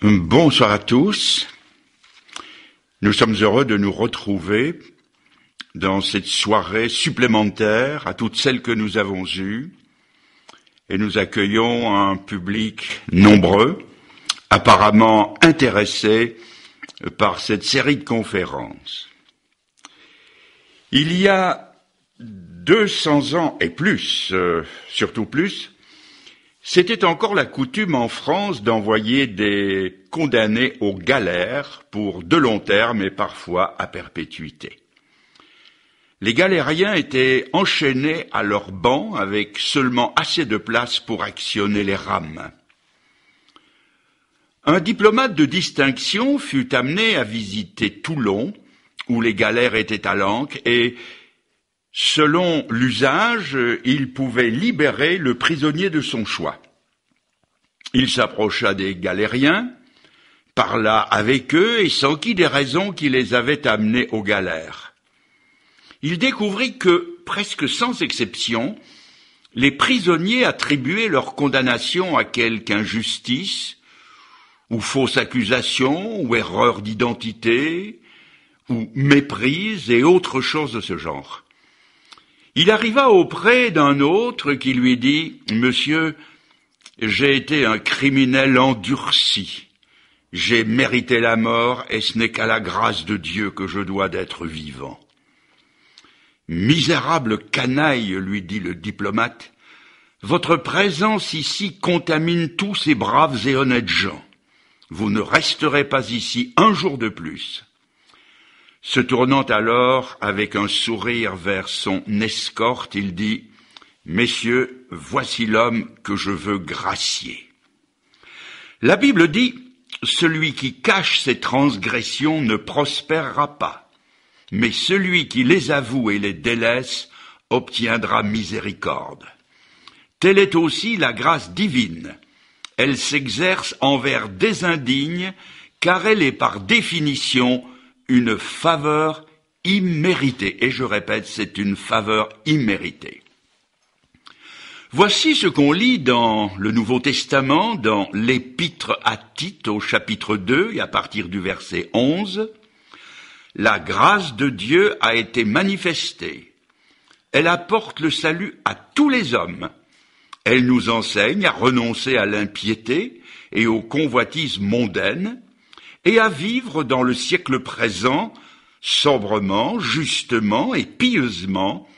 Bonsoir à tous. Nous sommes heureux de nous retrouver dans cette soirée supplémentaire à toutes celles que nous avons eues et nous accueillons un public nombreux, apparemment intéressé par cette série de conférences. Il y a 200 ans et plus, euh, surtout plus, c'était encore la coutume en France d'envoyer des condamnés aux galères pour de long terme et parfois à perpétuité. Les galériens étaient enchaînés à leurs bancs avec seulement assez de place pour actionner les rames. Un diplomate de distinction fut amené à visiter Toulon, où les galères étaient à l'ancre, et Selon l'usage, il pouvait libérer le prisonnier de son choix. Il s'approcha des galériens, parla avec eux et s'enquit des raisons qui les avaient amenés aux galères. Il découvrit que, presque sans exception, les prisonniers attribuaient leur condamnation à quelque injustice, ou fausse accusation, ou erreur d'identité, ou méprise et autres choses de ce genre. Il arriva auprès d'un autre qui lui dit, Monsieur, j'ai été un criminel endurci. J'ai mérité la mort et ce n'est qu'à la grâce de Dieu que je dois d'être vivant. Misérable canaille, lui dit le diplomate, votre présence ici contamine tous ces braves et honnêtes gens. Vous ne resterez pas ici un jour de plus. Se tournant alors avec un sourire vers son escorte, il dit Messieurs, voici l'homme que je veux gracier. La Bible dit Celui qui cache ses transgressions ne prospérera pas, mais celui qui les avoue et les délaisse obtiendra miséricorde. Telle est aussi la grâce divine. Elle s'exerce envers des indignes, car elle est par définition une faveur imméritée. Et je répète, c'est une faveur imméritée. Voici ce qu'on lit dans le Nouveau Testament, dans l'épître à Tite au chapitre 2 et à partir du verset 11. La grâce de Dieu a été manifestée. Elle apporte le salut à tous les hommes. Elle nous enseigne à renoncer à l'impiété et aux convoitises mondaines et à vivre dans le siècle présent sobrement, justement et pieusement,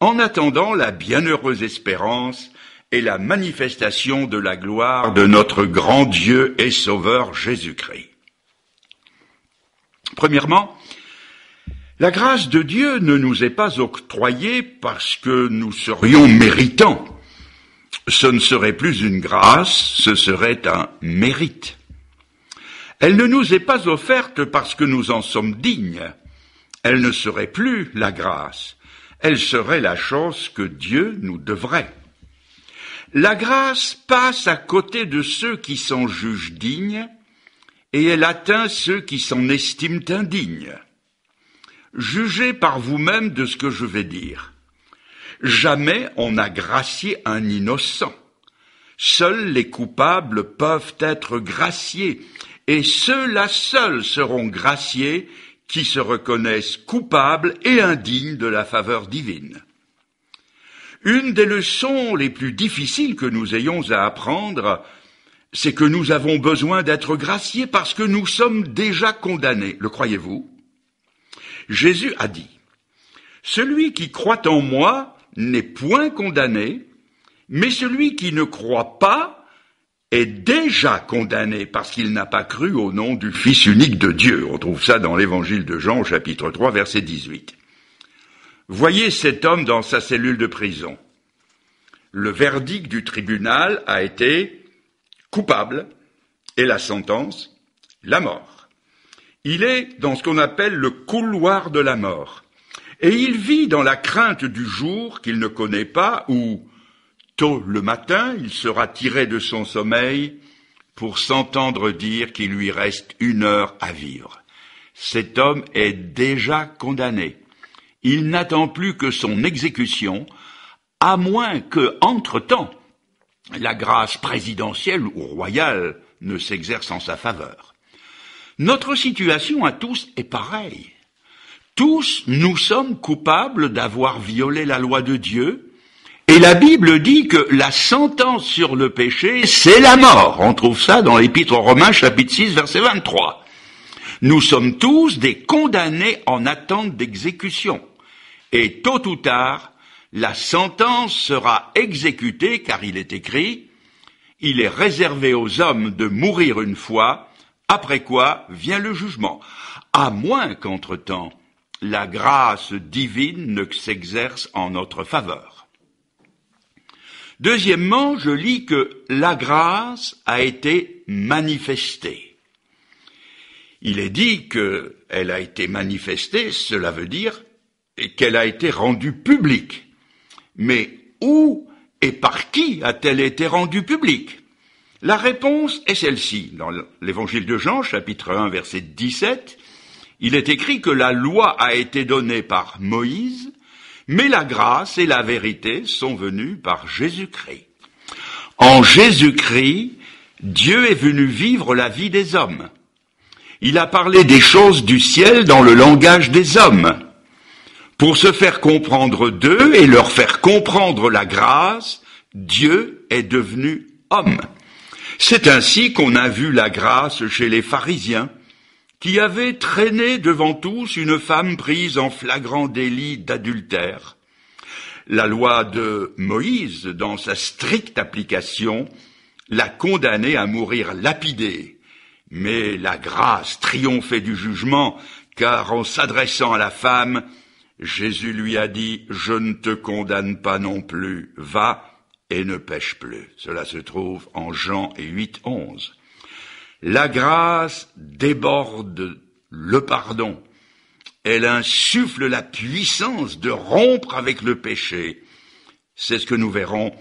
en attendant la bienheureuse espérance et la manifestation de la gloire de notre grand Dieu et Sauveur Jésus-Christ. Premièrement, la grâce de Dieu ne nous est pas octroyée parce que nous serions méritants. Ce ne serait plus une grâce, ce serait un mérite. Elle ne nous est pas offerte parce que nous en sommes dignes. Elle ne serait plus la grâce, elle serait la chance que Dieu nous devrait. La grâce passe à côté de ceux qui s'en jugent dignes, et elle atteint ceux qui s'en estiment indignes. Jugez par vous-même de ce que je vais dire. Jamais on n'a gracié un innocent. Seuls les coupables peuvent être graciés, et ceux-là seuls seront graciés qui se reconnaissent coupables et indignes de la faveur divine. Une des leçons les plus difficiles que nous ayons à apprendre, c'est que nous avons besoin d'être graciés parce que nous sommes déjà condamnés. Le croyez-vous Jésus a dit, Celui qui croit en moi n'est point condamné, mais celui qui ne croit pas est déjà condamné parce qu'il n'a pas cru au nom du Fils unique de Dieu. On trouve ça dans l'évangile de Jean, chapitre 3, verset 18. Voyez cet homme dans sa cellule de prison. Le verdict du tribunal a été coupable et la sentence, la mort. Il est dans ce qu'on appelle le couloir de la mort et il vit dans la crainte du jour qu'il ne connaît pas ou Tôt le matin, il sera tiré de son sommeil pour s'entendre dire qu'il lui reste une heure à vivre. Cet homme est déjà condamné. Il n'attend plus que son exécution, à moins que, entre-temps, la grâce présidentielle ou royale ne s'exerce en sa faveur. Notre situation à tous est pareille. Tous nous sommes coupables d'avoir violé la loi de Dieu, et la Bible dit que la sentence sur le péché, c'est la mort. On trouve ça dans l'Épître aux Romains, chapitre 6, verset 23. Nous sommes tous des condamnés en attente d'exécution. Et tôt ou tard, la sentence sera exécutée, car il est écrit, il est réservé aux hommes de mourir une fois, après quoi vient le jugement, à moins qu'entre-temps, la grâce divine ne s'exerce en notre faveur. Deuxièmement, je lis que la grâce a été manifestée. Il est dit qu'elle a été manifestée, cela veut dire qu'elle a été rendue publique. Mais où et par qui a-t-elle été rendue publique La réponse est celle-ci. Dans l'évangile de Jean, chapitre 1, verset 17, il est écrit que la loi a été donnée par Moïse, mais la grâce et la vérité sont venues par Jésus-Christ. En Jésus-Christ, Dieu est venu vivre la vie des hommes. Il a parlé des choses du ciel dans le langage des hommes, pour se faire comprendre d'eux et leur faire comprendre la grâce, Dieu est devenu homme. C'est ainsi qu'on a vu la grâce chez les pharisiens, qui avait traîné devant tous une femme prise en flagrant délit d'adultère. La loi de Moïse, dans sa stricte application, l'a condamnée à mourir lapidée. Mais la grâce triomphait du jugement, car en s'adressant à la femme, Jésus lui a dit, Je ne te condamne pas non plus, va et ne pêche plus. Cela se trouve en Jean 8, 11. La grâce déborde le pardon. Elle insuffle la puissance de rompre avec le péché. C'est ce que nous verrons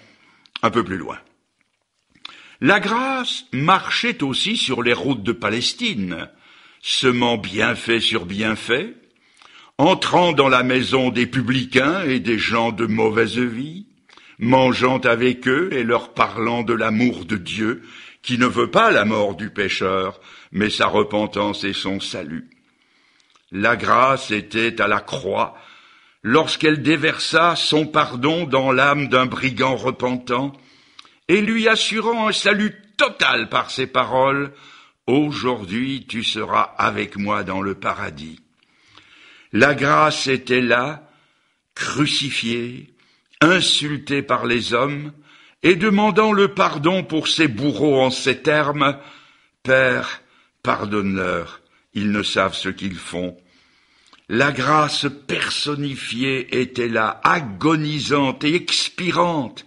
un peu plus loin. La grâce marchait aussi sur les routes de Palestine, semant bienfait sur bienfait, entrant dans la maison des publicains et des gens de mauvaise vie, mangeant avec eux et leur parlant de l'amour de Dieu qui ne veut pas la mort du pécheur, mais sa repentance et son salut. La grâce était à la croix lorsqu'elle déversa son pardon dans l'âme d'un brigand repentant, et lui assurant un salut total par ses paroles, Aujourd'hui tu seras avec moi dans le paradis. La grâce était là, crucifiée, insultée par les hommes, et demandant le pardon pour ses bourreaux en ces termes, Père, pardonne-leur, ils ne savent ce qu'ils font. La grâce personnifiée était là, agonisante et expirante,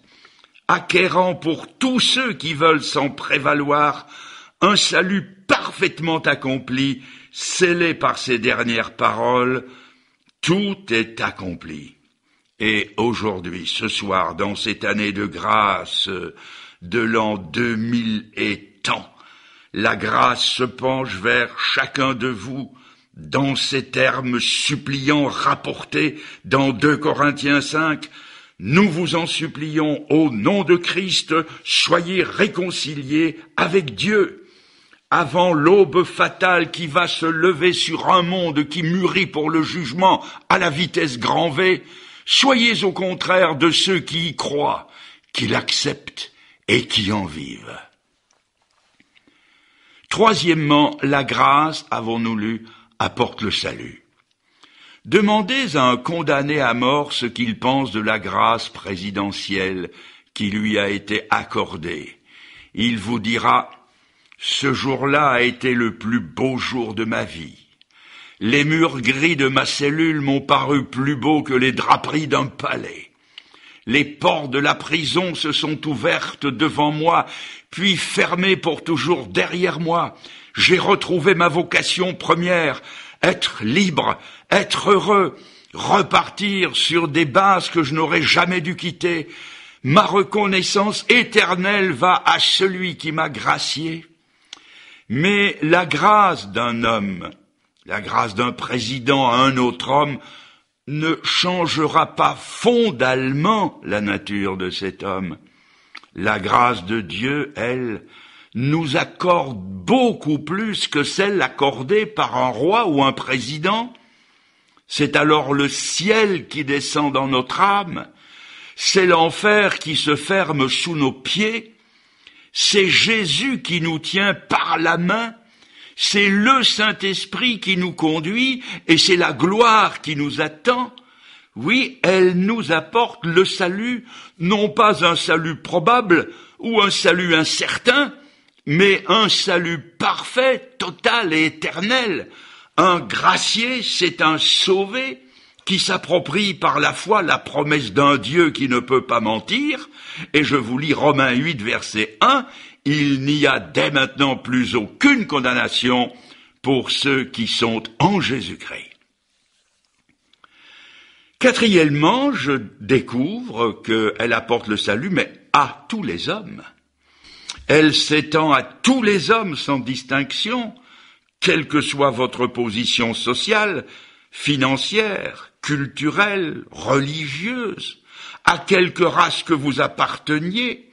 acquérant pour tous ceux qui veulent s'en prévaloir un salut parfaitement accompli, scellé par ces dernières paroles, tout est accompli. Et aujourd'hui, ce soir, dans cette année de grâce de l'an 2000 et tant, la grâce se penche vers chacun de vous dans ces termes suppliants rapportés dans 2 Corinthiens 5, nous vous en supplions, au nom de Christ, soyez réconciliés avec Dieu. Avant l'aube fatale qui va se lever sur un monde qui mûrit pour le jugement à la vitesse grand V, Soyez au contraire de ceux qui y croient, qui l'acceptent et qui en vivent. Troisièmement, la grâce, avons-nous lu, apporte le salut. Demandez à un condamné à mort ce qu'il pense de la grâce présidentielle qui lui a été accordée. Il vous dira, ce jour-là a été le plus beau jour de ma vie. Les murs gris de ma cellule m'ont paru plus beaux que les draperies d'un palais. Les portes de la prison se sont ouvertes devant moi, puis fermées pour toujours derrière moi. J'ai retrouvé ma vocation première, être libre, être heureux, repartir sur des bases que je n'aurais jamais dû quitter. Ma reconnaissance éternelle va à celui qui m'a gracié. Mais la grâce d'un homme la grâce d'un président à un autre homme ne changera pas fondamentalement la nature de cet homme. La grâce de Dieu, elle, nous accorde beaucoup plus que celle accordée par un roi ou un président. C'est alors le ciel qui descend dans notre âme, c'est l'enfer qui se ferme sous nos pieds, c'est Jésus qui nous tient par la main, c'est le Saint-Esprit qui nous conduit et c'est la gloire qui nous attend. Oui, elle nous apporte le salut, non pas un salut probable ou un salut incertain, mais un salut parfait, total et éternel. Un gracié, c'est un sauvé qui s'approprie par la foi la promesse d'un Dieu qui ne peut pas mentir, et je vous lis Romains 8, verset 1, il n'y a dès maintenant plus aucune condamnation pour ceux qui sont en Jésus-Christ. Quatrièmement, je découvre qu'elle apporte le salut, mais à tous les hommes. Elle s'étend à tous les hommes sans distinction, quelle que soit votre position sociale, financière, culturelle, religieuse, à quelque race que vous apparteniez,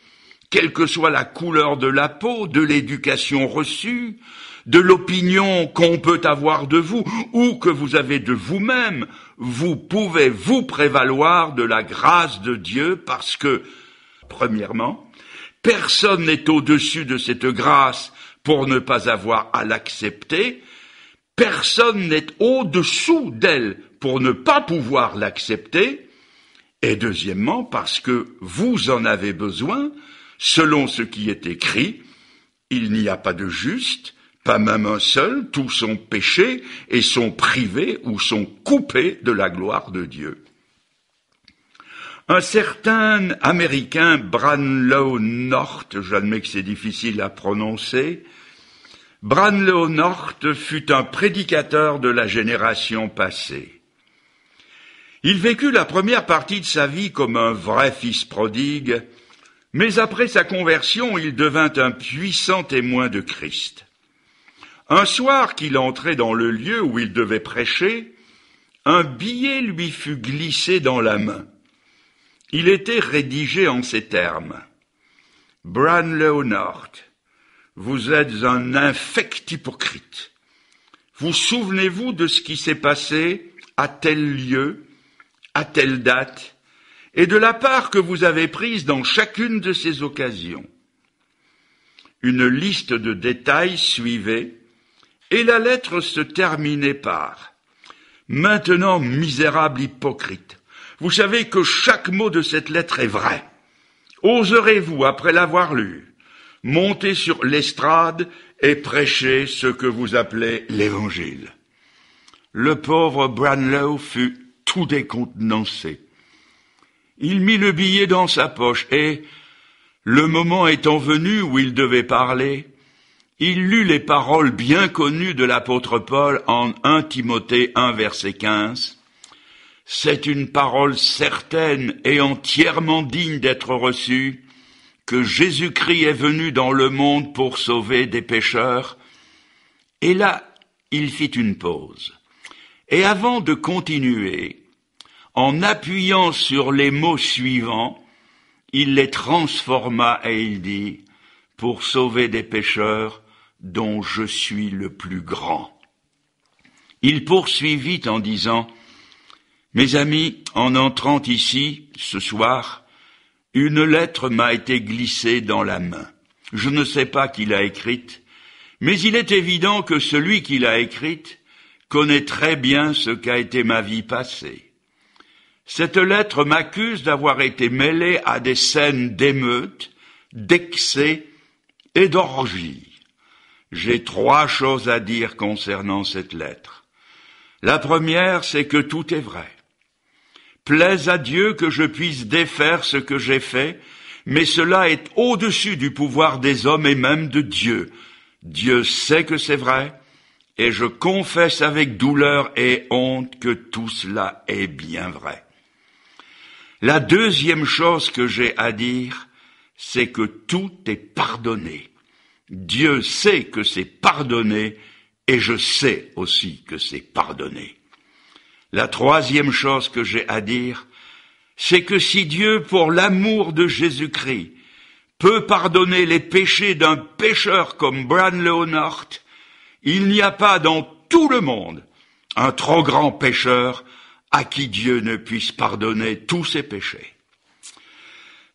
quelle que soit la couleur de la peau, de l'éducation reçue, de l'opinion qu'on peut avoir de vous ou que vous avez de vous-même, vous pouvez vous prévaloir de la grâce de Dieu parce que, premièrement, personne n'est au-dessus de cette grâce pour ne pas avoir à l'accepter, personne n'est au-dessous d'elle pour ne pas pouvoir l'accepter, et deuxièmement parce que vous en avez besoin, Selon ce qui est écrit, il n'y a pas de juste, pas même un seul, tous sont péchés et sont privés ou sont coupés de la gloire de Dieu. Un certain américain, Branlow North, j'admets que c'est difficile à prononcer, Branlow North fut un prédicateur de la génération passée. Il vécut la première partie de sa vie comme un vrai fils prodigue, mais après sa conversion, il devint un puissant témoin de Christ. Un soir qu'il entrait dans le lieu où il devait prêcher, un billet lui fut glissé dans la main. Il était rédigé en ces termes. Bran Leonard, vous êtes un infect hypocrite. Vous souvenez-vous de ce qui s'est passé à tel lieu, à telle date, et de la part que vous avez prise dans chacune de ces occasions. Une liste de détails suivait, et la lettre se terminait par Maintenant, misérable hypocrite, vous savez que chaque mot de cette lettre est vrai. Oserez-vous, après l'avoir lu, monter sur l'estrade et prêcher ce que vous appelez l'évangile? Le pauvre Branlow fut tout décontenancé. Il mit le billet dans sa poche et, le moment étant venu où il devait parler, il lut les paroles bien connues de l'apôtre Paul en 1 Timothée 1 verset 15. C'est une parole certaine et entièrement digne d'être reçue que Jésus-Christ est venu dans le monde pour sauver des pécheurs. Et là, il fit une pause. Et avant de continuer, en appuyant sur les mots suivants, il les transforma et il dit, pour sauver des pécheurs dont je suis le plus grand. Il poursuivit en disant, Mes amis, en entrant ici, ce soir, une lettre m'a été glissée dans la main. Je ne sais pas qui l'a écrite, mais il est évident que celui qui l'a écrite connaît très bien ce qu'a été ma vie passée. Cette lettre m'accuse d'avoir été mêlée à des scènes d'émeutes, d'excès et d'orgie. J'ai trois choses à dire concernant cette lettre. La première, c'est que tout est vrai. Plaise à Dieu que je puisse défaire ce que j'ai fait, mais cela est au-dessus du pouvoir des hommes et même de Dieu. Dieu sait que c'est vrai, et je confesse avec douleur et honte que tout cela est bien vrai. La deuxième chose que j'ai à dire, c'est que tout est pardonné. Dieu sait que c'est pardonné et je sais aussi que c'est pardonné. La troisième chose que j'ai à dire, c'est que si Dieu, pour l'amour de Jésus-Christ, peut pardonner les péchés d'un pécheur comme Bran Leonard, il n'y a pas dans tout le monde un trop grand pécheur à qui Dieu ne puisse pardonner tous ses péchés.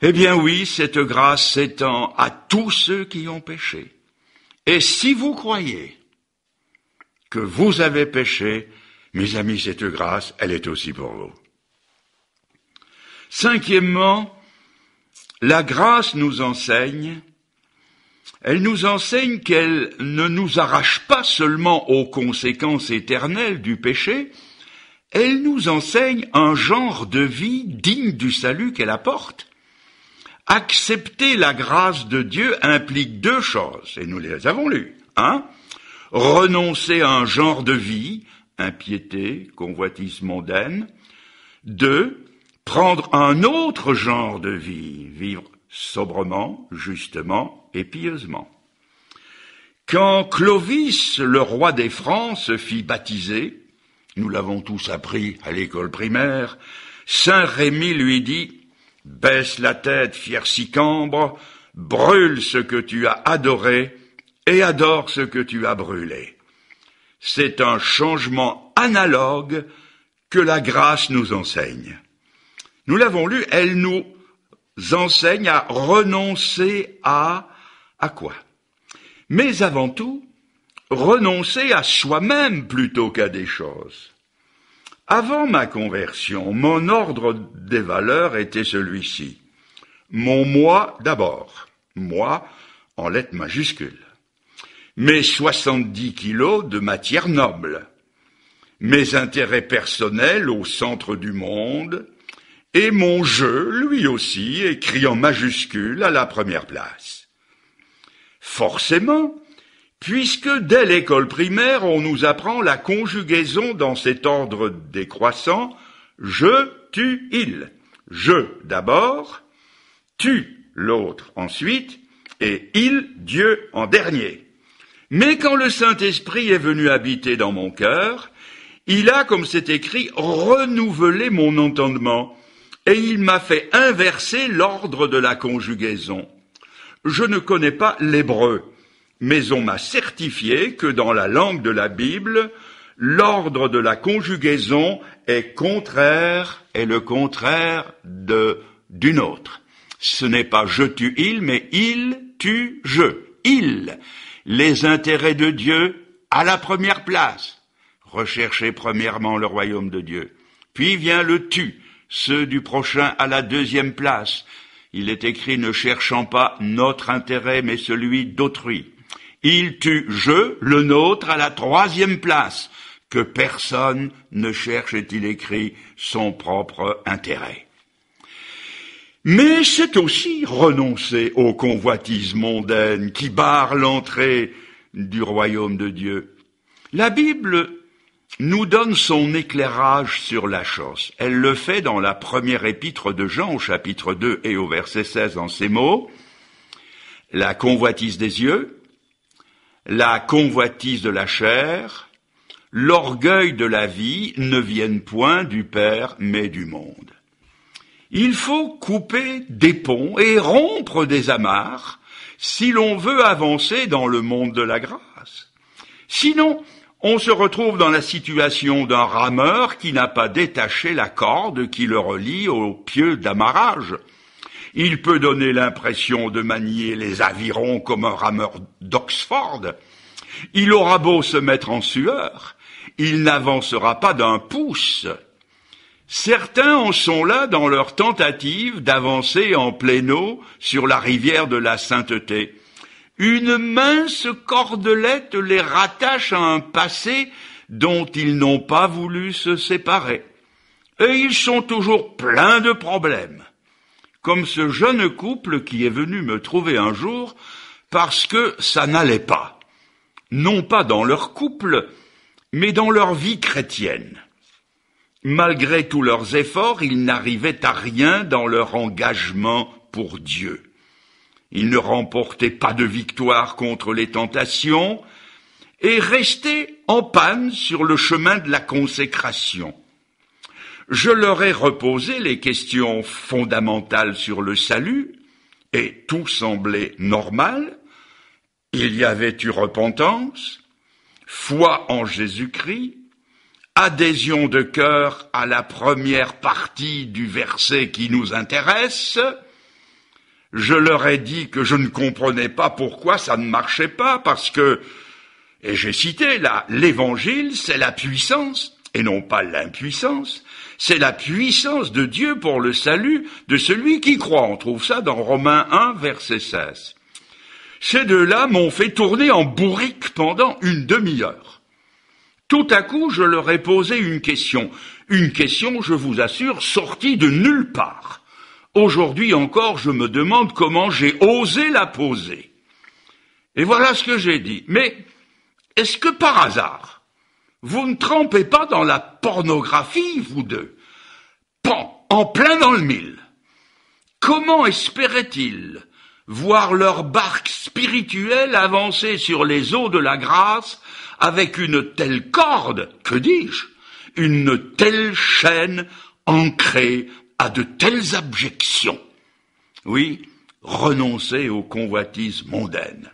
Eh bien oui, cette grâce s'étend à tous ceux qui ont péché. Et si vous croyez que vous avez péché, mes amis, cette grâce, elle est aussi pour vous. Cinquièmement, la grâce nous enseigne, elle nous enseigne qu'elle ne nous arrache pas seulement aux conséquences éternelles du péché, elle nous enseigne un genre de vie digne du salut qu'elle apporte. Accepter la grâce de Dieu implique deux choses, et nous les avons lues. Un, hein. renoncer à un genre de vie, impiété, convoitise mondaine. Deux, prendre un autre genre de vie, vivre sobrement, justement et pieusement. Quand Clovis, le roi des Francs, se fit baptiser, nous l'avons tous appris à l'école primaire, Saint Rémy lui dit Baisse la tête, fier sicambre, brûle ce que tu as adoré et adore ce que tu as brûlé. C'est un changement analogue que la grâce nous enseigne. Nous l'avons lu, elle nous enseigne à renoncer à à quoi Mais avant tout, renoncer à soi-même plutôt qu'à des choses. Avant ma conversion, mon ordre des valeurs était celui-ci. Mon moi d'abord, moi en lettres majuscules. Mes 70 kilos de matière noble, mes intérêts personnels au centre du monde, et mon jeu, lui aussi, écrit en majuscule à la première place. Forcément, puisque dès l'école primaire, on nous apprend la conjugaison dans cet ordre décroissant je, tu, il. Je d'abord, tu l'autre ensuite, et il, Dieu, en dernier. Mais quand le Saint-Esprit est venu habiter dans mon cœur, il a, comme c'est écrit, renouvelé mon entendement, et il m'a fait inverser l'ordre de la conjugaison. Je ne connais pas l'hébreu, mais on m'a certifié que dans la langue de la Bible, l'ordre de la conjugaison est contraire, et le contraire de, d'une autre. Ce n'est pas je tue il, mais il tue je. Il. Les intérêts de Dieu à la première place. Recherchez premièrement le royaume de Dieu. Puis vient le tu, ceux du prochain à la deuxième place. Il est écrit ne cherchant pas notre intérêt, mais celui d'autrui. Il tue je, le nôtre, à la troisième place, que personne ne cherche, et il écrit, son propre intérêt. Mais c'est aussi renoncer aux convoitises mondaines qui barrent l'entrée du royaume de Dieu. La Bible nous donne son éclairage sur la chose. Elle le fait dans la première épître de Jean au chapitre 2 et au verset 16 en ces mots. La convoitise des yeux, la convoitise de la chair, l'orgueil de la vie ne viennent point du Père, mais du monde. Il faut couper des ponts et rompre des amarres si l'on veut avancer dans le monde de la grâce. Sinon, on se retrouve dans la situation d'un rameur qui n'a pas détaché la corde qui le relie au pieu d'amarrage il peut donner l'impression de manier les avirons comme un rameur d'Oxford. Il aura beau se mettre en sueur, il n'avancera pas d'un pouce. Certains en sont là dans leur tentative d'avancer en eau sur la rivière de la sainteté. Une mince cordelette les rattache à un passé dont ils n'ont pas voulu se séparer. Et ils sont toujours pleins de problèmes comme ce jeune couple qui est venu me trouver un jour parce que ça n'allait pas, non pas dans leur couple, mais dans leur vie chrétienne. Malgré tous leurs efforts, ils n'arrivaient à rien dans leur engagement pour Dieu. Ils ne remportaient pas de victoire contre les tentations et restaient en panne sur le chemin de la consécration je leur ai reposé les questions fondamentales sur le salut, et tout semblait normal. Il y avait eu repentance, foi en Jésus-Christ, adhésion de cœur à la première partie du verset qui nous intéresse. Je leur ai dit que je ne comprenais pas pourquoi ça ne marchait pas, parce que, et j'ai cité là, l'évangile, c'est la puissance, et non pas l'impuissance, c'est la puissance de Dieu pour le salut de celui qui croit. On trouve ça dans Romains 1, verset 16. Ces deux-là m'ont fait tourner en bourrique pendant une demi-heure. Tout à coup, je leur ai posé une question. Une question, je vous assure, sortie de nulle part. Aujourd'hui encore, je me demande comment j'ai osé la poser. Et voilà ce que j'ai dit. Mais est-ce que par hasard, vous ne trempez pas dans la pornographie, vous deux. Pan, en plein dans le mille. Comment espéraient-ils voir leur barque spirituelle avancer sur les eaux de la grâce avec une telle corde, que dis-je, une telle chaîne ancrée à de telles abjections Oui, renoncer aux convoitises mondaines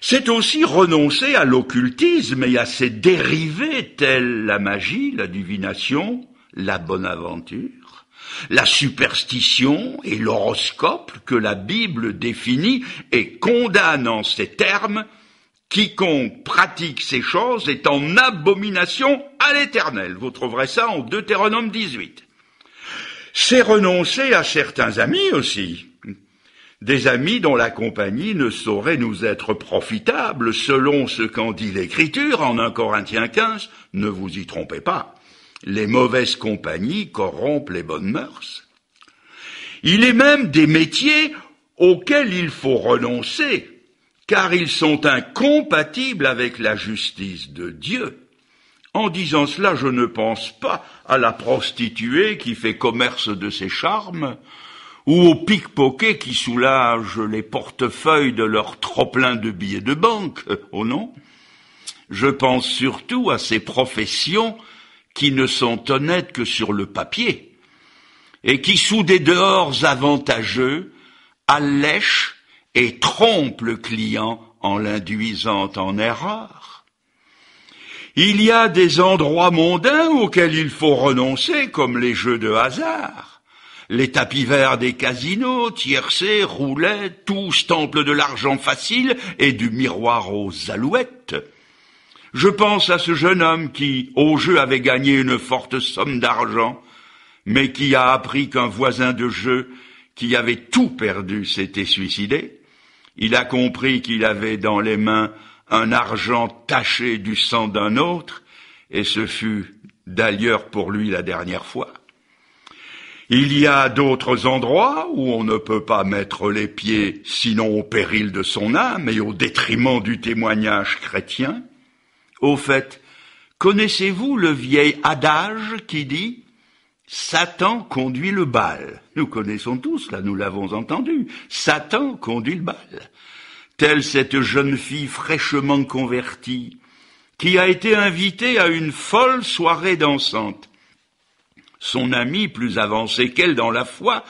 c'est aussi renoncer à l'occultisme et à ses dérivés tels la magie, la divination, la bonne aventure, la superstition et l'horoscope que la Bible définit et condamne en ces termes Quiconque pratique ces choses est en abomination à l'Éternel. Vous trouverez ça en Deutéronome 18. C'est renoncer à certains amis aussi, des amis dont la compagnie ne saurait nous être profitable selon ce qu'en dit l'Écriture en 1 Corinthiens 15, ne vous y trompez pas. Les mauvaises compagnies corrompent les bonnes mœurs. Il est même des métiers auxquels il faut renoncer, car ils sont incompatibles avec la justice de Dieu. En disant cela, je ne pense pas à la prostituée qui fait commerce de ses charmes, ou aux pickpockets qui soulagent les portefeuilles de leurs trop pleins de billets de banque, euh, oh non Je pense surtout à ces professions qui ne sont honnêtes que sur le papier, et qui, sous des dehors avantageux, allèchent et trompent le client en l'induisant en erreur. Il y a des endroits mondains auxquels il faut renoncer, comme les jeux de hasard, les tapis verts des casinos, tiercés, roulaient, tous temples de l'argent facile et du miroir aux alouettes. Je pense à ce jeune homme qui, au jeu, avait gagné une forte somme d'argent, mais qui a appris qu'un voisin de jeu, qui avait tout perdu, s'était suicidé. Il a compris qu'il avait dans les mains un argent taché du sang d'un autre, et ce fut d'ailleurs pour lui la dernière fois. Il y a d'autres endroits où on ne peut pas mettre les pieds, sinon au péril de son âme et au détriment du témoignage chrétien. Au fait, connaissez-vous le vieil adage qui dit Satan conduit le bal. Nous connaissons tous, là nous l'avons entendu. Satan conduit le bal. Telle cette jeune fille fraîchement convertie, qui a été invitée à une folle soirée dansante. Son ami, plus avancé qu'elle dans la foi,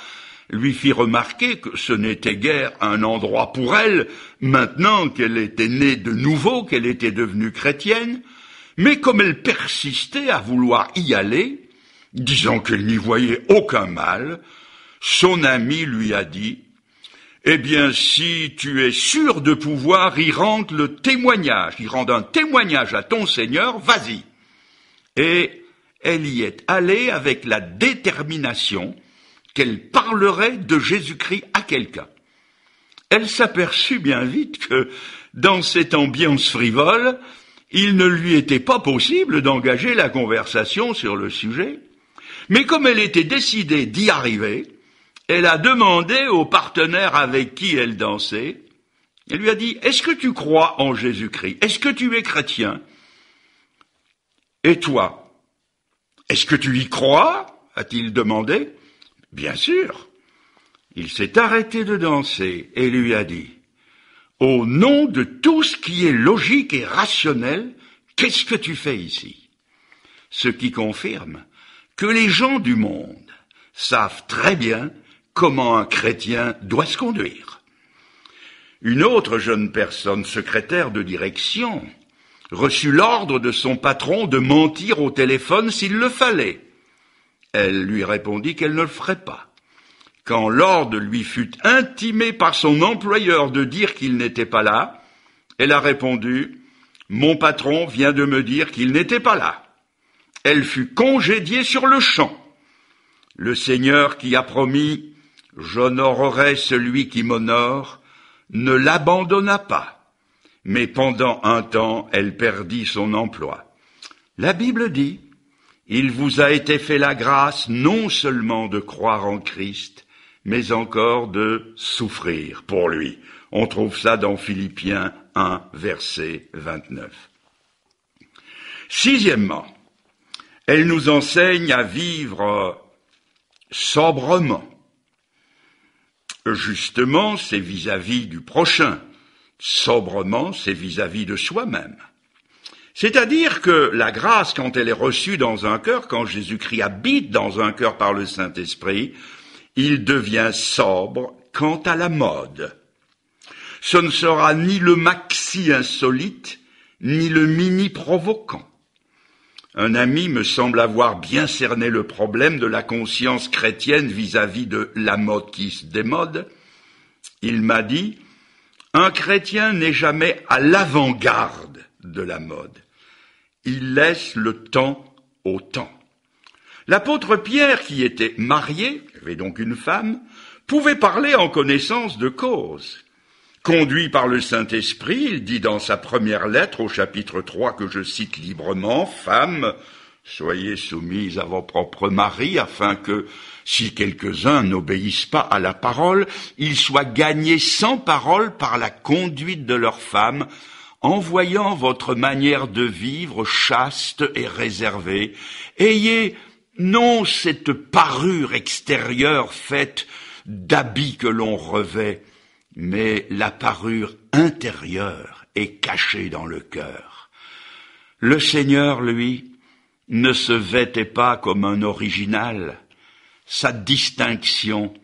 lui fit remarquer que ce n'était guère un endroit pour elle, maintenant qu'elle était née de nouveau, qu'elle était devenue chrétienne, mais comme elle persistait à vouloir y aller, disant qu'elle n'y voyait aucun mal, son ami lui a dit eh bien, si tu es sûr de pouvoir y rendre le témoignage, y rendre un témoignage à ton Seigneur, vas-y. Et elle y est allée avec la détermination qu'elle parlerait de Jésus-Christ à quelqu'un. Elle s'aperçut bien vite que, dans cette ambiance frivole, il ne lui était pas possible d'engager la conversation sur le sujet, mais comme elle était décidée d'y arriver, elle a demandé au partenaire avec qui elle dansait, elle lui a dit, est-ce que tu crois en Jésus-Christ Est-ce que tu es chrétien Et toi, est-ce que tu y crois a-t-il demandé. Bien sûr. Il s'est arrêté de danser et lui a dit Au nom de tout ce qui est logique et rationnel, qu'est-ce que tu fais ici Ce qui confirme que les gens du monde savent très bien comment un chrétien doit se conduire. Une autre jeune personne, secrétaire de direction, reçut l'ordre de son patron de mentir au téléphone s'il le fallait. Elle lui répondit qu'elle ne le ferait pas. Quand l'ordre lui fut intimé par son employeur de dire qu'il n'était pas là, elle a répondu Mon patron vient de me dire qu'il n'était pas là. Elle fut congédiée sur le champ. Le Seigneur qui a promis J'honorerai celui qui m'honore ne l'abandonna pas mais pendant un temps elle perdit son emploi. La Bible dit, Il vous a été fait la grâce non seulement de croire en Christ, mais encore de souffrir pour lui. On trouve ça dans Philippiens 1, verset 29. Sixièmement, elle nous enseigne à vivre sobrement. Justement, c'est vis-à-vis du prochain Sobrement, c'est vis-à-vis de soi-même. C'est-à-dire que la grâce, quand elle est reçue dans un cœur, quand Jésus-Christ habite dans un cœur par le Saint-Esprit, il devient sobre quant à la mode. Ce ne sera ni le maxi insolite, ni le mini provoquant. Un ami me semble avoir bien cerné le problème de la conscience chrétienne vis-à-vis de la mode qui se démode. Il m'a dit, un chrétien n'est jamais à l'avant-garde de la mode. Il laisse le temps au temps. L'apôtre Pierre, qui était marié, avait donc une femme, pouvait parler en connaissance de cause. Conduit par le Saint-Esprit, il dit dans sa première lettre au chapitre 3 que je cite librement, Femme, soyez soumises à vos propres maris afin que si quelques-uns n'obéissent pas à la parole, ils soient gagnés sans parole par la conduite de leurs femmes, en voyant votre manière de vivre chaste et réservée. Ayez non cette parure extérieure faite d'habits que l'on revêt, mais la parure intérieure est cachée dans le cœur. Le Seigneur, lui, ne se vêtait pas comme un original, sa distinction,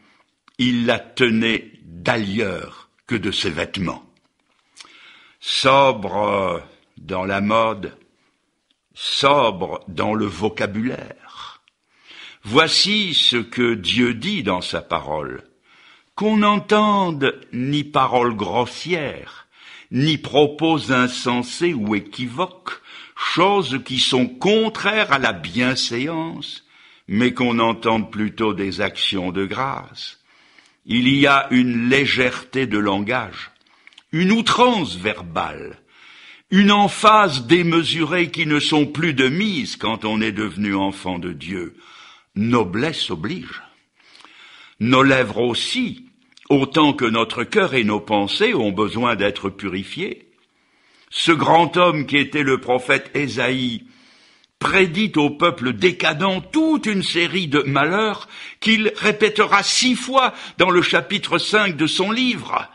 il la tenait d'ailleurs que de ses vêtements. Sobre dans la mode, sobre dans le vocabulaire. Voici ce que Dieu dit dans sa parole. Qu'on n'entende ni paroles grossières, ni propos insensés ou équivoques, choses qui sont contraires à la bienséance, mais qu'on entende plutôt des actions de grâce. Il y a une légèreté de langage, une outrance verbale, une emphase démesurée qui ne sont plus de mise quand on est devenu enfant de Dieu. Noblesse oblige. Nos lèvres aussi, autant que notre cœur et nos pensées ont besoin d'être purifiés. Ce grand homme qui était le prophète Ésaïe prédit au peuple décadent toute une série de malheurs qu'il répétera six fois dans le chapitre 5 de son livre.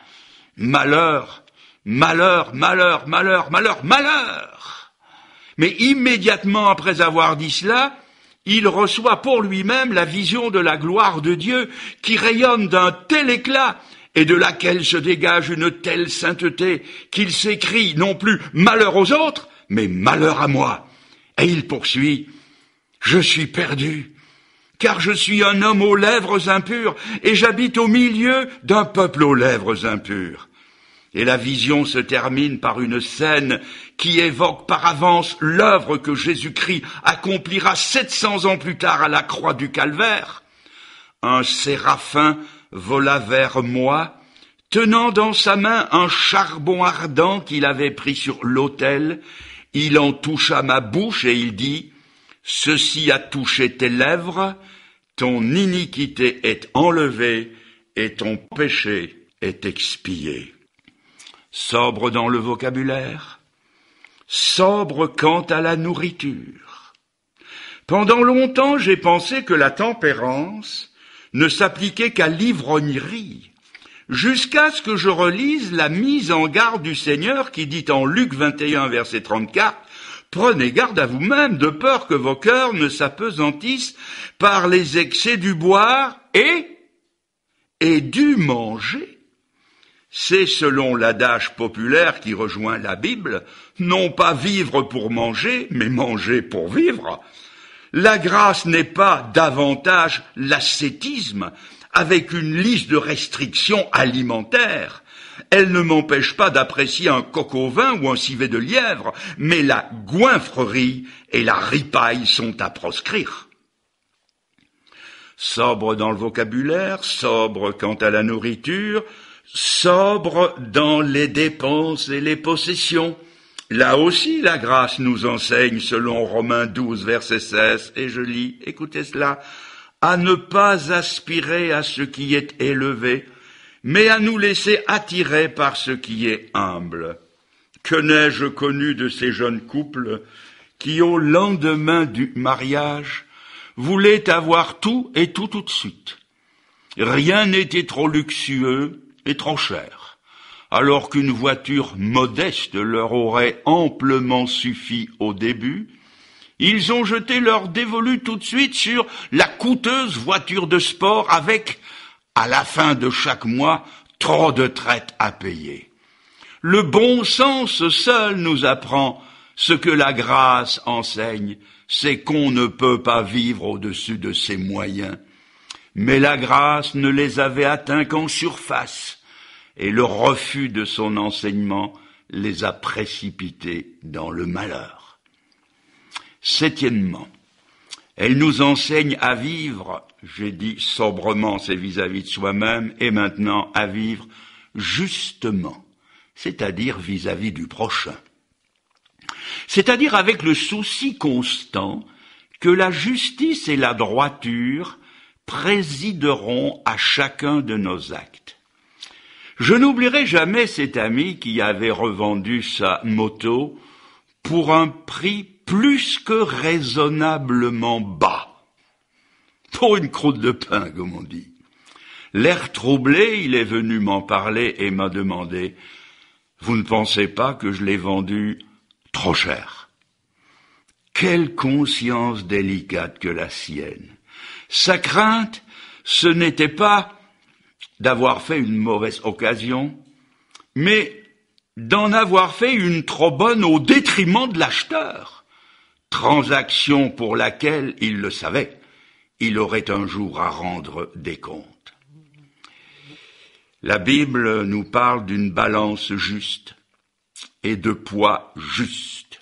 Malheur, malheur, malheur, malheur, malheur, malheur. Mais immédiatement après avoir dit cela, il reçoit pour lui-même la vision de la gloire de Dieu qui rayonne d'un tel éclat et de laquelle se dégage une telle sainteté qu'il s'écrie non plus malheur aux autres, mais malheur à moi et il poursuit, Je suis perdu, car je suis un homme aux lèvres impures, et j'habite au milieu d'un peuple aux lèvres impures. Et la vision se termine par une scène qui évoque par avance l'œuvre que Jésus-Christ accomplira 700 ans plus tard à la croix du Calvaire. Un séraphin vola vers moi, tenant dans sa main un charbon ardent qu'il avait pris sur l'autel, il en toucha ma bouche et il dit, Ceci a touché tes lèvres, ton iniquité est enlevée et ton péché est expié. Sobre dans le vocabulaire, sobre quant à la nourriture. Pendant longtemps j'ai pensé que la tempérance ne s'appliquait qu'à l'ivrognerie, jusqu'à ce que je relise la mise en garde du Seigneur qui dit en Luc 21 verset 34 Prenez garde à vous-même de peur que vos cœurs ne s'apesantissent par les excès du boire et et du manger. C'est selon l'adage populaire qui rejoint la Bible, non pas vivre pour manger, mais manger pour vivre. La grâce n'est pas davantage l'ascétisme, avec une liste de restrictions alimentaires. Elle ne m'empêche pas d'apprécier un coq au vin ou un civet de lièvre, mais la goinfrerie et la ripaille sont à proscrire. Sobre dans le vocabulaire, sobre quant à la nourriture, sobre dans les dépenses et les possessions. Là aussi, la grâce nous enseigne selon Romains 12, verset 16, et je lis, écoutez cela, à ne pas aspirer à ce qui est élevé, mais à nous laisser attirer par ce qui est humble. Que n'ai-je connu de ces jeunes couples qui, au lendemain du mariage, voulaient avoir tout et tout tout de suite. Rien n'était trop luxueux et trop cher, alors qu'une voiture modeste leur aurait amplement suffi au début, ils ont jeté leur dévolu tout de suite sur la coûteuse voiture de sport avec, à la fin de chaque mois, trop de traites à payer. Le bon sens seul nous apprend ce que la grâce enseigne, c'est qu'on ne peut pas vivre au-dessus de ses moyens. Mais la grâce ne les avait atteints qu'en surface, et le refus de son enseignement les a précipités dans le malheur. Septièmement, elle nous enseigne à vivre, j'ai dit sobrement, c'est vis-à-vis de soi-même, et maintenant à vivre justement, c'est-à-dire vis-à-vis du prochain. C'est-à-dire avec le souci constant que la justice et la droiture présideront à chacun de nos actes. Je n'oublierai jamais cet ami qui avait revendu sa moto pour un prix plus que raisonnablement bas. Pour une croûte de pain, comme on dit. L'air troublé, il est venu m'en parler et m'a demandé Vous ne pensez pas que je l'ai vendu trop cher Quelle conscience délicate que la sienne. Sa crainte, ce n'était pas d'avoir fait une mauvaise occasion, mais d'en avoir fait une trop bonne au détriment de l'acheteur transaction pour laquelle, il le savait, il aurait un jour à rendre des comptes. La Bible nous parle d'une balance juste et de poids juste,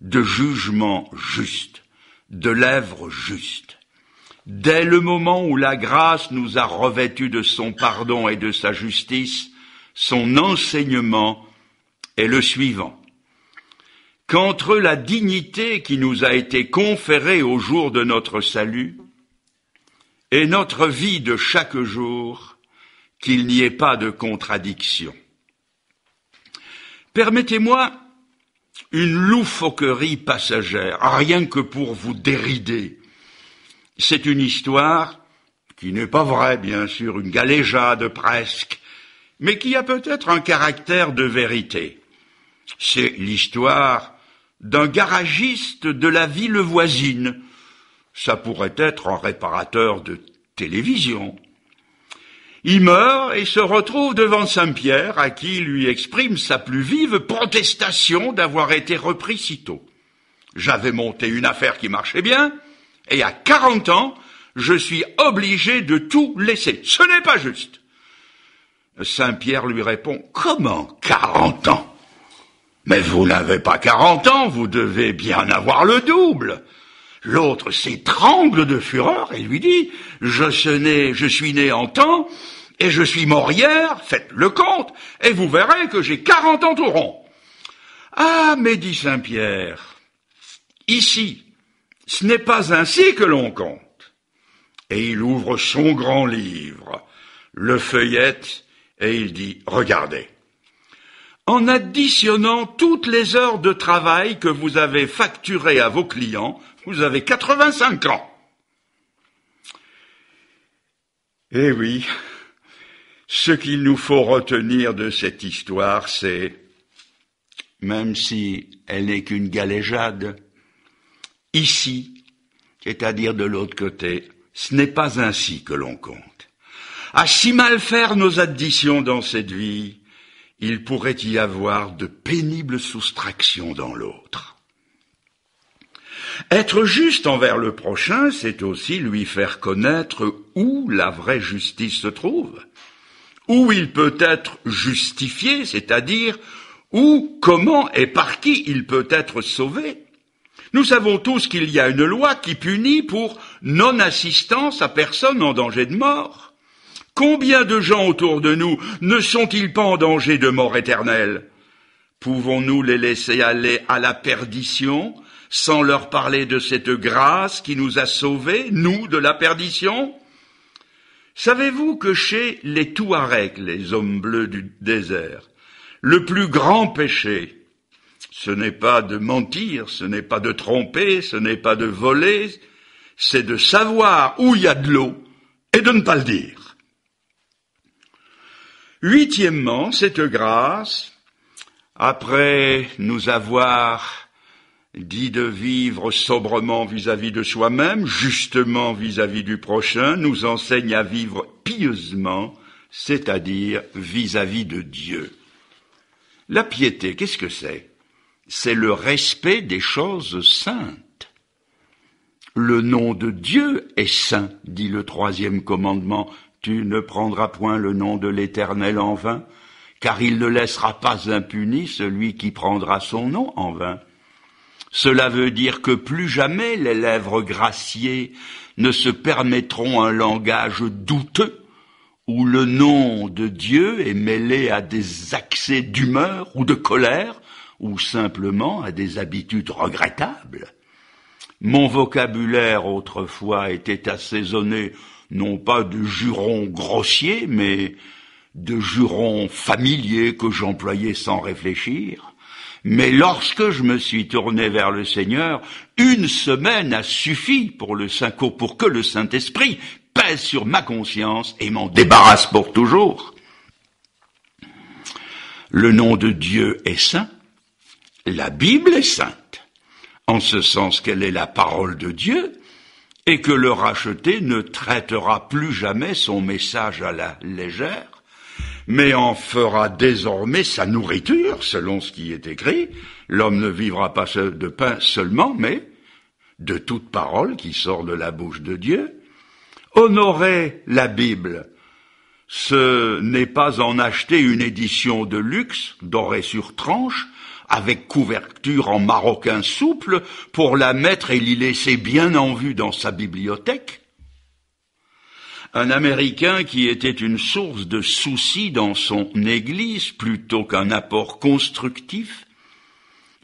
de jugement juste, de lèvres justes. Dès le moment où la grâce nous a revêtus de son pardon et de sa justice, son enseignement est le suivant qu'entre la dignité qui nous a été conférée au jour de notre salut et notre vie de chaque jour, qu'il n'y ait pas de contradiction. Permettez-moi une loufoquerie passagère, rien que pour vous dérider. C'est une histoire qui n'est pas vraie, bien sûr, une galéjade presque, mais qui a peut-être un caractère de vérité. C'est l'histoire d'un garagiste de la ville voisine. Ça pourrait être un réparateur de télévision. Il meurt et se retrouve devant Saint-Pierre, à qui il lui exprime sa plus vive protestation d'avoir été repris si tôt. J'avais monté une affaire qui marchait bien, et à quarante ans, je suis obligé de tout laisser. Ce n'est pas juste. Saint-Pierre lui répond, comment quarante ans mais vous n'avez pas quarante ans, vous devez bien avoir le double. L'autre s'étrangle de fureur et lui dit, je, je suis né en temps, et je suis mort hier, faites le compte, et vous verrez que j'ai quarante ans tout rond. Ah, mais dit Saint-Pierre, ici, ce n'est pas ainsi que l'on compte. Et il ouvre son grand livre, le feuillette, et il dit, regardez en additionnant toutes les heures de travail que vous avez facturées à vos clients, vous avez 85 ans. Eh oui, ce qu'il nous faut retenir de cette histoire, c'est, même si elle n'est qu'une galéjade, ici, c'est-à-dire de l'autre côté, ce n'est pas ainsi que l'on compte. À si mal faire nos additions dans cette vie, il pourrait y avoir de pénibles soustractions dans l'autre. Être juste envers le prochain, c'est aussi lui faire connaître où la vraie justice se trouve, où il peut être justifié, c'est-à-dire où, comment et par qui il peut être sauvé. Nous savons tous qu'il y a une loi qui punit pour non-assistance à personne en danger de mort. Combien de gens autour de nous ne sont-ils pas en danger de mort éternelle Pouvons-nous les laisser aller à la perdition sans leur parler de cette grâce qui nous a sauvés, nous, de la perdition Savez-vous que chez les Touaregs, les hommes bleus du désert, le plus grand péché, ce n'est pas de mentir, ce n'est pas de tromper, ce n'est pas de voler, c'est de savoir où il y a de l'eau et de ne pas le dire. Huitièmement, cette grâce, après nous avoir dit de vivre sobrement vis-à-vis de soi-même, justement vis à -vis du prochain, nous enseigne à vivre pieusement, c'est-à-dire vis-à-vis de Dieu. La piété, qu'est-ce que c'est C'est le respect des choses saintes. Le nom de Dieu est saint, dit le troisième commandement. Tu ne prendras point le nom de l'Éternel en vain, car il ne laissera pas impuni celui qui prendra son nom en vain. Cela veut dire que plus jamais les lèvres graciées ne se permettront un langage douteux, où le nom de Dieu est mêlé à des accès d'humeur ou de colère, ou simplement à des habitudes regrettables. Mon vocabulaire autrefois était assaisonné non pas de jurons grossiers, mais de jurons familiers que j'employais sans réfléchir. Mais lorsque je me suis tourné vers le Seigneur, une semaine a suffi pour, le Saint pour que le Saint-Esprit pèse sur ma conscience et m'en débarrasse pour toujours. Le nom de Dieu est saint, la Bible est sainte, en ce sens qu'elle est la parole de Dieu, et que le racheté ne traitera plus jamais son message à la légère, mais en fera désormais sa nourriture, selon ce qui est écrit. L'homme ne vivra pas de pain seulement, mais de toute parole qui sort de la bouche de Dieu. Honorer la Bible. Ce n'est pas en acheter une édition de luxe, dorée sur tranche, avec couverture en maroquin souple pour la mettre et l'y laisser bien en vue dans sa bibliothèque. Un Américain qui était une source de soucis dans son Église plutôt qu'un apport constructif,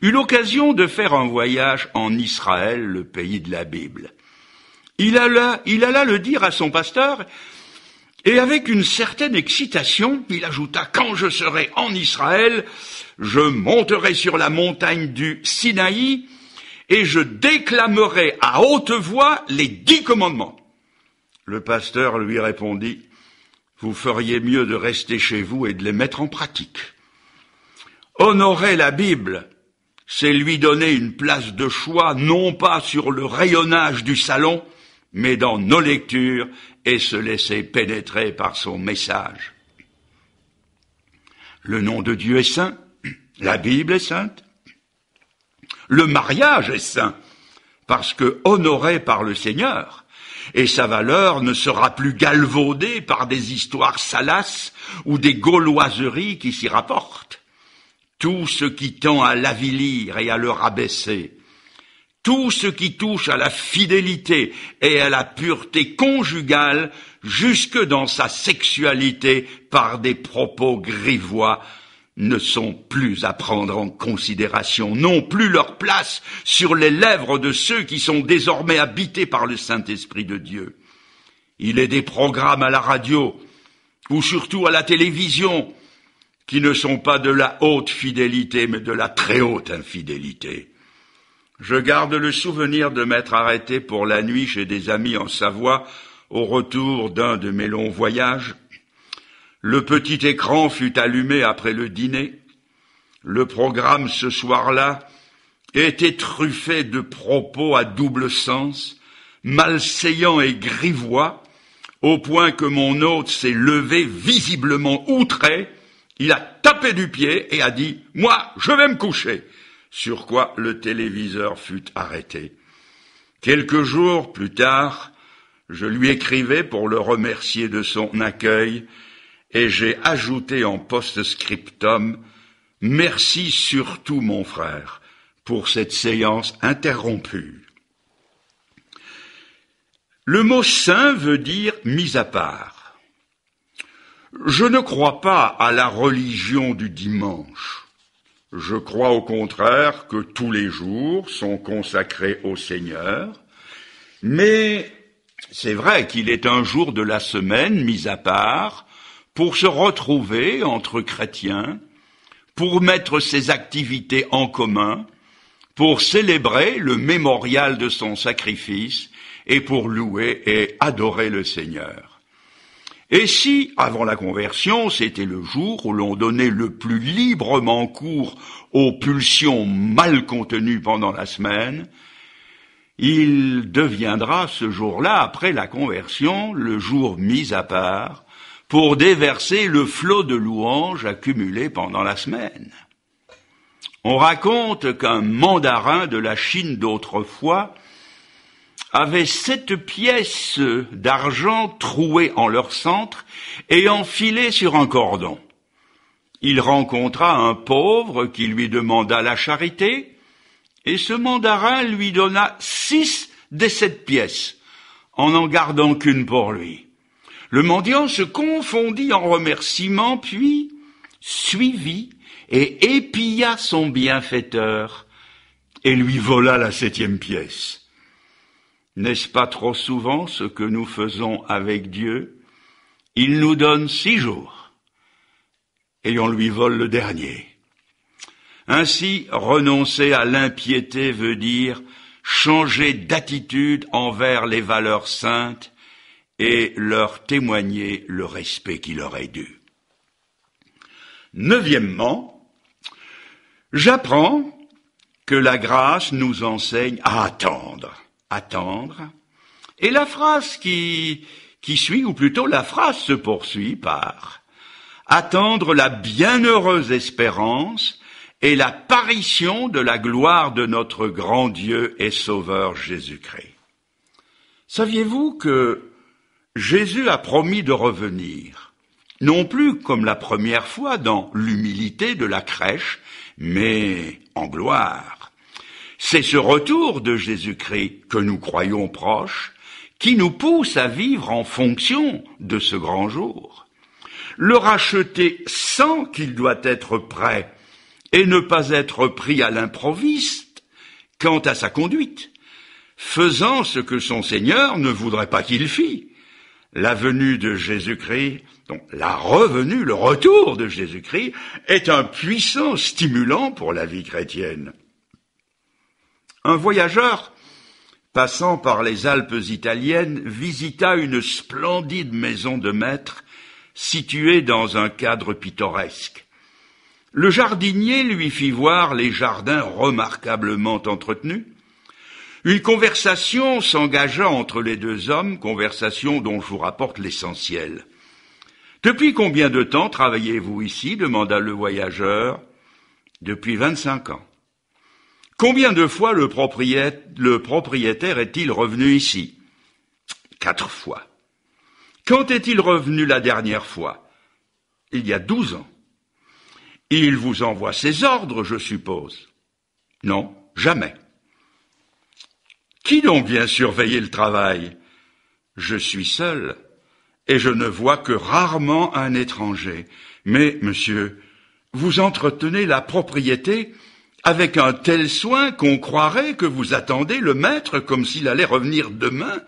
eut l'occasion de faire un voyage en Israël, le pays de la Bible. Il alla, il alla le dire à son pasteur, et avec une certaine excitation, il ajouta Quand je serai en Israël, je monterai sur la montagne du Sinaï et je déclamerai à haute voix les dix commandements. Le pasteur lui répondit, vous feriez mieux de rester chez vous et de les mettre en pratique. Honorer la Bible, c'est lui donner une place de choix, non pas sur le rayonnage du salon, mais dans nos lectures et se laisser pénétrer par son message. Le nom de Dieu est saint, la Bible est sainte. Le mariage est saint, parce que honoré par le Seigneur, et sa valeur ne sera plus galvaudée par des histoires salaces ou des gauloiseries qui s'y rapportent. Tout ce qui tend à l'avilir et à le rabaisser, tout ce qui touche à la fidélité et à la pureté conjugale jusque dans sa sexualité par des propos grivois ne sont plus à prendre en considération, n'ont plus leur place sur les lèvres de ceux qui sont désormais habités par le Saint-Esprit de Dieu. Il est des programmes à la radio, ou surtout à la télévision, qui ne sont pas de la haute fidélité, mais de la très haute infidélité. Je garde le souvenir de m'être arrêté pour la nuit chez des amis en Savoie, au retour d'un de mes longs voyages, le petit écran fut allumé après le dîner. Le programme ce soir-là était truffé de propos à double sens, malseyants et grivois, au point que mon hôte s'est levé visiblement outré, il a tapé du pied et a dit ⁇ Moi, je vais me coucher ⁇ sur quoi le téléviseur fut arrêté. Quelques jours plus tard, je lui écrivais pour le remercier de son accueil, et j'ai ajouté en post-scriptum Merci surtout, mon frère, pour cette séance interrompue. Le mot saint veut dire mis à part. Je ne crois pas à la religion du dimanche. Je crois au contraire que tous les jours sont consacrés au Seigneur, mais c'est vrai qu'il est un jour de la semaine mis à part pour se retrouver entre chrétiens, pour mettre ses activités en commun, pour célébrer le mémorial de son sacrifice et pour louer et adorer le Seigneur. Et si, avant la conversion, c'était le jour où l'on donnait le plus librement cours aux pulsions mal contenues pendant la semaine, il deviendra ce jour-là, après la conversion, le jour mis à part pour déverser le flot de louanges accumulé pendant la semaine. On raconte qu'un mandarin de la Chine d'autrefois avait sept pièces d'argent trouées en leur centre et enfilées sur un cordon. Il rencontra un pauvre qui lui demanda la charité, et ce mandarin lui donna six des sept pièces, en n'en gardant qu'une pour lui. Le mendiant se confondit en remerciements, puis suivit et épia son bienfaiteur et lui vola la septième pièce. N'est-ce pas trop souvent ce que nous faisons avec Dieu Il nous donne six jours et on lui vole le dernier. Ainsi, renoncer à l'impiété veut dire changer d'attitude envers les valeurs saintes et leur témoigner le respect qui leur est dû. Neuvièmement, j'apprends que la grâce nous enseigne à attendre, attendre, et la phrase qui, qui suit, ou plutôt la phrase se poursuit par attendre la bienheureuse espérance et l'apparition de la gloire de notre grand Dieu et Sauveur Jésus-Christ. Saviez-vous que Jésus a promis de revenir, non plus comme la première fois dans l'humilité de la crèche, mais en gloire. C'est ce retour de Jésus-Christ que nous croyons proche, qui nous pousse à vivre en fonction de ce grand jour. Le racheter sans qu'il doit être prêt et ne pas être pris à l'improviste quant à sa conduite, faisant ce que son Seigneur ne voudrait pas qu'il fît la venue de Jésus-Christ, donc la revenue, le retour de Jésus-Christ, est un puissant stimulant pour la vie chrétienne. Un voyageur passant par les Alpes italiennes visita une splendide maison de maître située dans un cadre pittoresque. Le jardinier lui fit voir les jardins remarquablement entretenus, une conversation s'engagea entre les deux hommes, conversation dont je vous rapporte l'essentiel. Depuis combien de temps travaillez-vous ici demanda le voyageur. Depuis vingt-cinq ans. Combien de fois le propriétaire, le propriétaire est-il revenu ici Quatre fois. Quand est-il revenu la dernière fois Il y a douze ans. Il vous envoie ses ordres, je suppose Non, jamais. Qui donc vient surveiller le travail Je suis seul, et je ne vois que rarement un étranger. Mais, monsieur, vous entretenez la propriété avec un tel soin qu'on croirait que vous attendez le maître comme s'il allait revenir demain.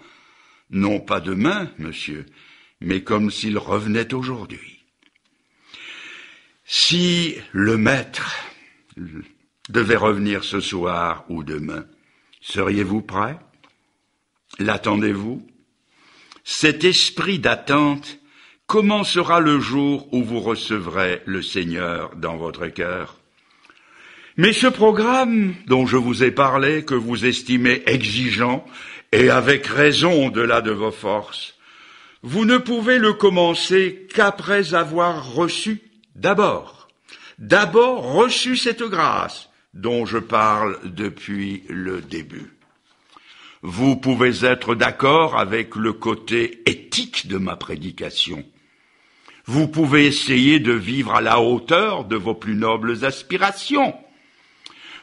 Non pas demain, monsieur, mais comme s'il revenait aujourd'hui. Si le maître devait revenir ce soir ou demain, Seriez-vous prêt L'attendez-vous Cet esprit d'attente commencera le jour où vous recevrez le Seigneur dans votre cœur Mais ce programme dont je vous ai parlé, que vous estimez exigeant, et avec raison au-delà de vos forces, vous ne pouvez le commencer qu'après avoir reçu d'abord, d'abord reçu cette grâce, dont je parle depuis le début. Vous pouvez être d'accord avec le côté éthique de ma prédication. Vous pouvez essayer de vivre à la hauteur de vos plus nobles aspirations.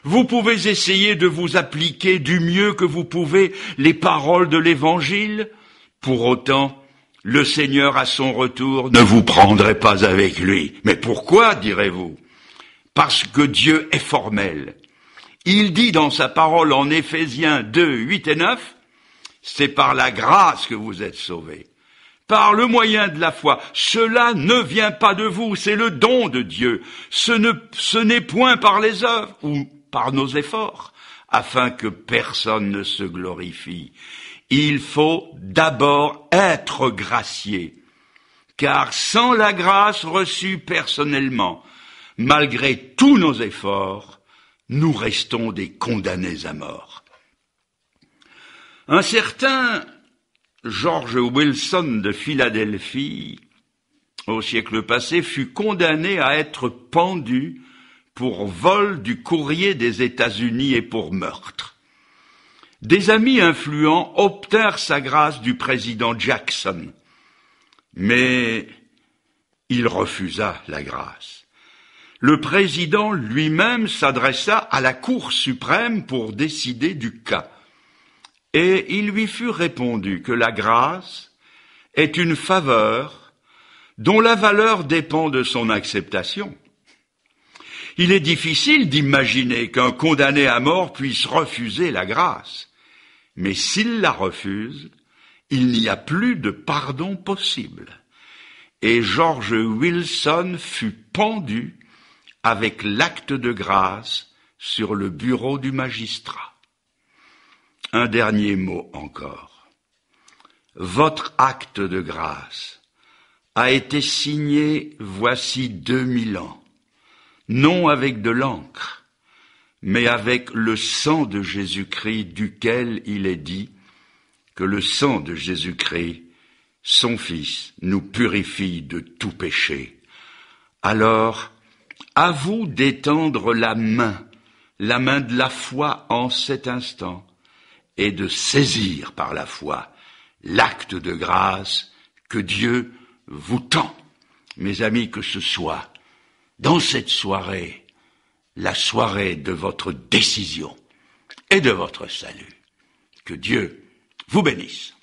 Vous pouvez essayer de vous appliquer du mieux que vous pouvez les paroles de l'Évangile. Pour autant, le Seigneur à son retour ne vous prendrait pas avec lui. Mais pourquoi, direz-vous parce que Dieu est formel. Il dit dans sa parole en Éphésiens 2, 8 et 9, c'est par la grâce que vous êtes sauvés, par le moyen de la foi. Cela ne vient pas de vous, c'est le don de Dieu. Ce n'est point par les œuvres ou par nos efforts, afin que personne ne se glorifie. Il faut d'abord être gracié, car sans la grâce reçue personnellement, malgré tous nos efforts, nous restons des condamnés à mort. Un certain George Wilson de Philadelphie, au siècle passé, fut condamné à être pendu pour vol du courrier des États-Unis et pour meurtre. Des amis influents obtinrent sa grâce du président Jackson, mais il refusa la grâce le président lui-même s'adressa à la Cour suprême pour décider du cas. Et il lui fut répondu que la grâce est une faveur dont la valeur dépend de son acceptation. Il est difficile d'imaginer qu'un condamné à mort puisse refuser la grâce, mais s'il la refuse, il n'y a plus de pardon possible. Et George Wilson fut pendu avec l'acte de grâce sur le bureau du magistrat. Un dernier mot encore. Votre acte de grâce a été signé voici deux mille ans, non avec de l'encre, mais avec le sang de Jésus-Christ duquel il est dit que le sang de Jésus-Christ, son Fils, nous purifie de tout péché. Alors, à vous d'étendre la main, la main de la foi en cet instant, et de saisir par la foi l'acte de grâce que Dieu vous tend. Mes amis, que ce soit dans cette soirée, la soirée de votre décision et de votre salut. Que Dieu vous bénisse.